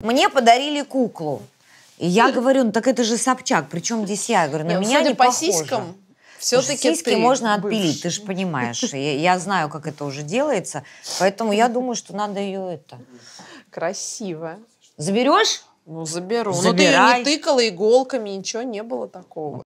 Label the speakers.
Speaker 1: Мне подарили куклу. И я говорю, ну так это же Собчак, причем здесь я? говорю, на Нет, ну, меня не по похоже. сиськам,
Speaker 2: все-таки сиськи ты можно отпилить, бывший.
Speaker 1: ты же понимаешь. Я, я знаю, как это уже делается, поэтому я думаю, что надо ее это... Красиво. Заберешь? Ну, заберу. Ну, Забирай. Но ты ее не тыкала иголками, ничего не было такого.